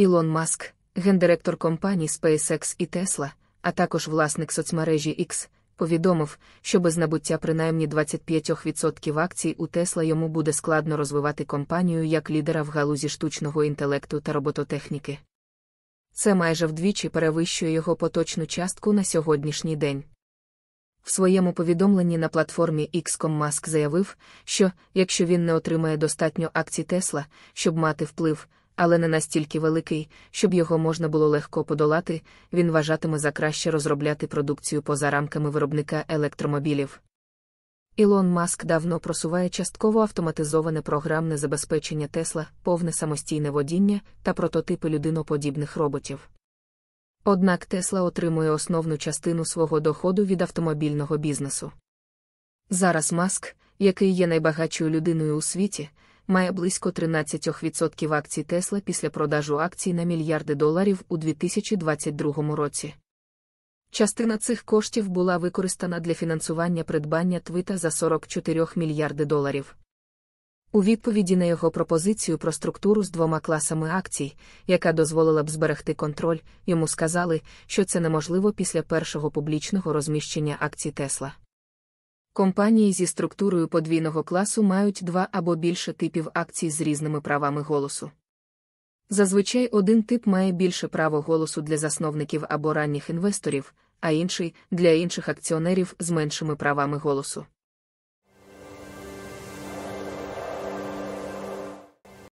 Ілон Маск, гендиректор компаній SpaceX і Tesla, а також власник соцмережі X, повідомив, що без набуття принаймні 25% акцій у Tesla йому буде складно розвивати компанію як лідера в галузі штучного інтелекту та робототехніки. Це майже вдвічі перевищує його поточну частку на сьогоднішній день. В своєму повідомленні на платформі XCOM Маск заявив, що якщо він не отримає достатньо акцій Тесла, щоб мати вплив, але не настільки великий, щоб його можна було легко подолати, він вважатиме за краще розробляти продукцію поза рамками виробника електромобілів. Ілон Маск давно просуває частково автоматизоване програмне забезпечення Тесла, повне самостійне водіння та прототипи людиноподібних роботів. Однак Тесла отримує основну частину свого доходу від автомобільного бізнесу. Зараз Маск, який є найбагатшою людиною у світі, має близько 13% акцій Тесла після продажу акцій на мільярди доларів у 2022 році. Частина цих коштів була використана для фінансування придбання твита за 44 мільярди доларів. У відповіді на його пропозицію про структуру з двома класами акцій, яка дозволила б зберегти контроль, йому сказали, що це неможливо після першого публічного розміщення акцій Тесла. Компанії зі структурою подвійного класу мають два або більше типів акцій з різними правами голосу. Зазвичай один тип має більше право голосу для засновників або ранніх інвесторів, а інший для інших акціонерів з меншими правами голосу.